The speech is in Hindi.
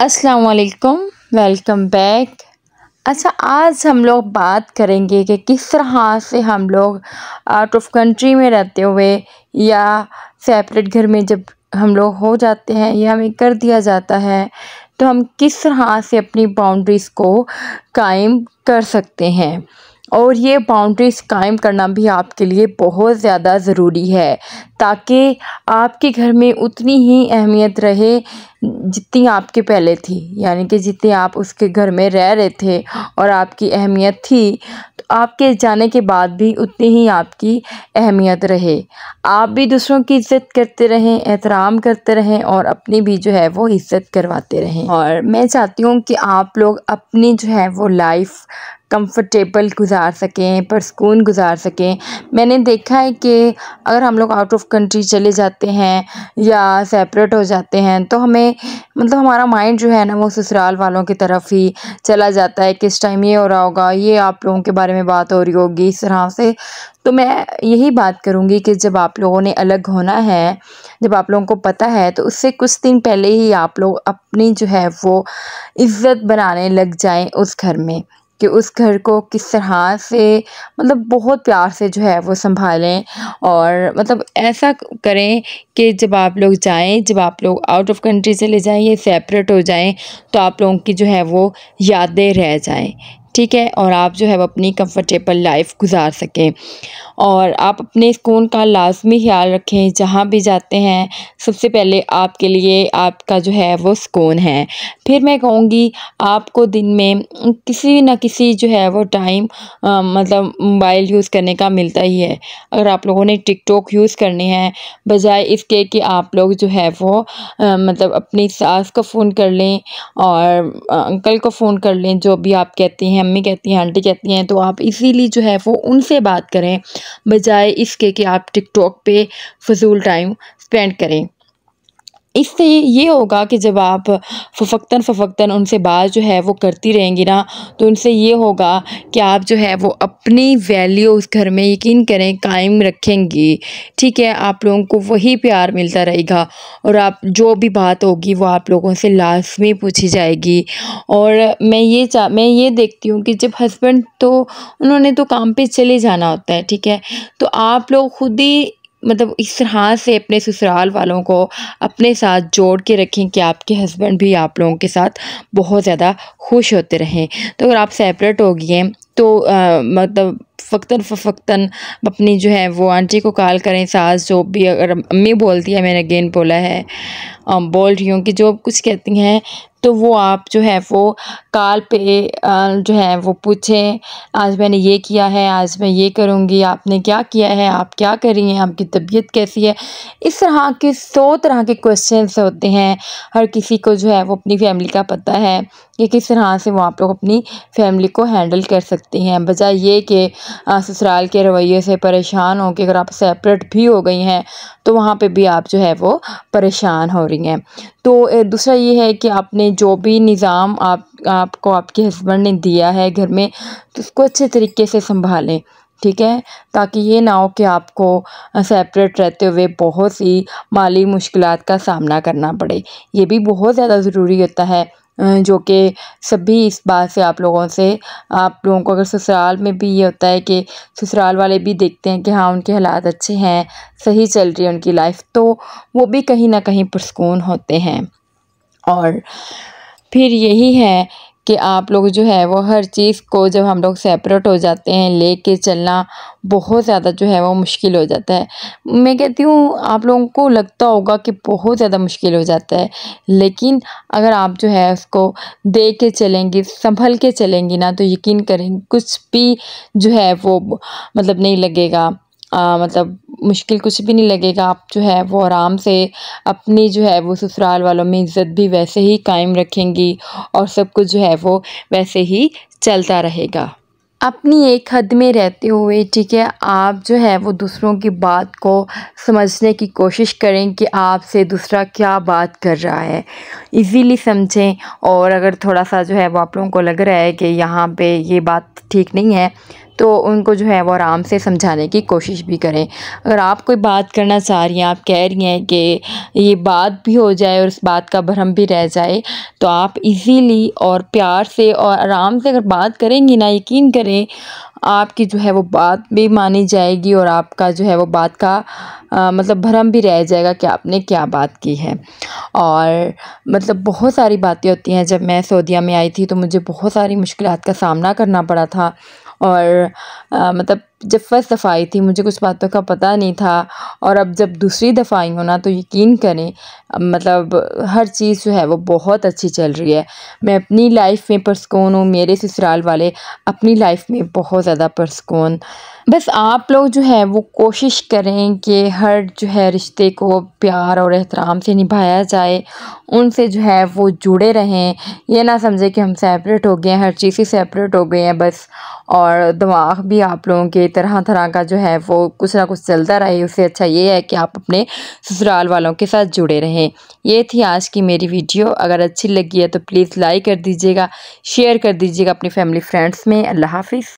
असलकम वेलकम बैक अच्छा आज हम लोग बात करेंगे कि किस तरह से हम लोग आउट ऑफ कंट्री में रहते हुए या सेपरेट घर में जब हम लोग हो जाते हैं या हमें कर दिया जाता है तो हम किस तरह से अपनी बाउंड्रीज़ को कायम कर सकते हैं और ये बाउंड्रीज कायम करना भी आपके लिए बहुत ज़्यादा ज़रूरी है ताकि आपके घर में उतनी ही अहमियत रहे जितनी आपके पहले थी यानी कि जितनी आप उसके घर में रह रहे थे और आपकी अहमियत थी तो आपके जाने के बाद भी उतनी ही आपकी अहमियत रहे आप भी दूसरों की इज्जत करते रहें एहतराम करते रहें और अपनी भी जो है वो इज्जत करवाते रहें और मैं चाहती हूँ कि आप लोग अपनी जो है वो लाइफ कंफर्टेबल गुजार सकें परसकून गुजार सकें मैंने देखा है कि अगर हम लोग आउट ऑफ कंट्री चले जाते हैं या सेपरेट हो जाते हैं तो हमें मतलब हमारा माइंड जो है ना वो ससुराल वालों की तरफ ही चला जाता है किस टाइम ये हो रहा होगा ये आप लोगों के बारे में बात हो रही होगी इस तरह से तो मैं यही बात करूँगी कि जब आप लोगों ने अलग होना है जब आप लोगों को पता है तो उससे कुछ दिन पहले ही आप लोग अपनी जो है वो इज़्ज़त बनाने लग जाएँ उस घर में कि उस घर को किस तरह से मतलब बहुत प्यार से जो है वो संभालें और मतलब ऐसा करें कि जब आप लोग जाएं जब आप लोग आउट ऑफ कंट्री चले जाएं ये सेपरेट हो जाएं तो आप लोगों की जो है वो यादें रह जाएं ठीक है और आप जो है वो अपनी कंफर्टेबल लाइफ गुजार सकें और आप अपने सुकून का लाजमी ख्याल रखें जहाँ भी जाते हैं सबसे पहले आपके लिए आपका जो है वो सुकून है फिर मैं कहूँगी आपको दिन में किसी न किसी जो है वो टाइम मतलब मोबाइल यूज़ करने का मिलता ही है अगर आप लोगों ने टिकटॉक यूज़ करनी है बजाय इसके कि आप लोग जो है वो आ, मतलब अपनी सास को फ़ोन कर लें और अंकल को फ़ोन कर लें जो भी आप कहती हैं मम्मी कहती हैं आंटी कहती हैं तो आप इजीली जो है वो उनसे बात करें बजाय इसके कि आप टिकटॉक पे फजूल टाइम स्पेंड करें इससे ये होगा कि जब आप फफकतन फफकतन उनसे बात जो है वो करती रहेंगी ना तो उनसे ये होगा कि आप जो है वो अपनी वैल्यू उस घर में यकीन करें कायम रखेंगी ठीक है आप लोगों को वही प्यार मिलता रहेगा और आप जो भी बात होगी वो आप लोगों से लाजमी पूछी जाएगी और मैं ये चाह मैं ये देखती हूँ कि जब हस्बैंड तो उन्होंने तो काम पे चले जाना होता है ठीक है तो आप लोग खुद ही मतलब इस तरह से अपने ससुराल वालों को अपने साथ जोड़ के रखें कि आपके हस्बैंड भी आप लोगों के साथ बहुत ज़्यादा खुश होते रहें तो अगर आप सेपरेट हो गए तो आ, मतलब फ़क्तन फ़क्तन अपनी जो है वो आंटी को कॉल करें सास जो भी अगर अम्मी बोलती है मैंने अगेन बोला है आ, बोल रही हूँ कि जो कुछ कहती हैं तो वो आप जो है वो कॉल पे जो है वो पूछें आज मैंने ये किया है आज मैं ये करूँगी आपने क्या किया है आप क्या कर रही हैं आपकी तबीयत कैसी है इस तरह के सौ तरह के क्वेश्चंस होते हैं हर किसी को जो है वो अपनी फैमिली का पता है कि किस तरह से वो आप लोग अपनी फैमिली को हैंडल कर सकते हैं बजाय ये कि ससुराल के रवैये से परेशान हो कि अगर आप सेपरेट भी हो गई हैं तो वहाँ पे भी आप जो है वो परेशान हो रही हैं तो दूसरा ये है कि आपने जो भी निज़ाम आप आपको आपके हस्बैंड ने दिया है घर में तो उसको अच्छे तरीके से संभालें ठीक है ताकि ये ना हो कि आपको सेपरेट रहते हुए बहुत सी माली मुश्किल का सामना करना पड़े ये भी बहुत ज़्यादा ज़रूरी होता है जो कि सभी इस बात से आप लोगों से आप लोगों को अगर ससुराल में भी ये होता है कि ससुराल वाले भी देखते हैं कि हाँ उनके हालात अच्छे हैं सही चल रही है उनकी लाइफ तो वो भी कहीं ना कहीं पुरस्कून होते हैं और फिर यही है कि आप लोग जो है वो हर चीज़ को जब हम लोग सेपरेट हो जाते हैं ले के चलना बहुत ज़्यादा जो है वो मुश्किल हो जाता है मैं कहती हूँ आप लोगों को लगता होगा कि बहुत ज़्यादा मुश्किल हो जाता है लेकिन अगर आप जो है उसको दे के चलेंगी संभल के चलेंगी ना तो यकीन करें कुछ भी जो है वो मतलब नहीं लगेगा आ, मतलब मुश्किल कुछ भी नहीं लगेगा आप जो है वो आराम से अपनी जो है वो ससुराल वालों में इज़्ज़त भी वैसे ही कायम रखेंगी और सब कुछ जो है वो वैसे ही चलता रहेगा अपनी एक हद में रहते हुए ठीक है आप जो है वो दूसरों की बात को समझने की कोशिश करें कि आपसे दूसरा क्या बात कर रहा है इजीली समझें और अगर थोड़ा सा जो है वो आप लोगों को लग रहा है कि यहाँ पे ये बात ठीक नहीं है तो उनको जो है वो आराम से समझाने की कोशिश भी करें अगर आप कोई बात करना चाह रही हैं आप कह रही हैं कि ये बात भी हो जाए और उस बात का भ्रम भी रह जाए तो आप इजीली और प्यार से और आराम से अगर बात करेंगी ना यकीन करें आपकी जो है वो बात भी मानी जाएगी और आपका जो है वो बात का आ, मतलब भ्रम भी रह जाएगा कि आपने क्या बात की है और मतलब बहुत सारी बातें होती हैं जब मैं सऊदिया में आई थी तो मुझे बहुत सारी मुश्किल का सामना करना पड़ा था और आ, मतलब जब फर्स्ट दफ़ा आई थी मुझे कुछ बातों का पता नहीं था और अब जब दूसरी दफ़ा आई हूँ ना तो यकीन करें मतलब हर चीज़ जो है वो बहुत अच्छी चल रही है मैं अपनी लाइफ में परसकून हूँ मेरे ससुराल वाले अपनी लाइफ में बहुत ज़्यादा परसकून बस आप लोग जो है वो कोशिश करें कि हर जो है रिश्ते को प्यार और एहतराम से निभाया जाए उनसे जो है वो जुड़े रहें यह ना समझे कि हम सेपरेट हो गए हैं हर चीज़ से सेपरेट हो गए हैं बस और दिमाग भी आप लोगों के तरह तरह का जो है वो कुछ ना कुछ चलता रहे उससे अच्छा ये है कि आप अपने ससुराल वालों के साथ जुड़े रहें ये थी आज की मेरी वीडियो अगर अच्छी लगी है तो प्लीज़ लाइक कर दीजिएगा शेयर कर दीजिएगा अपनी फैमिली फ्रेंड्स में अल्लाह हाफिज़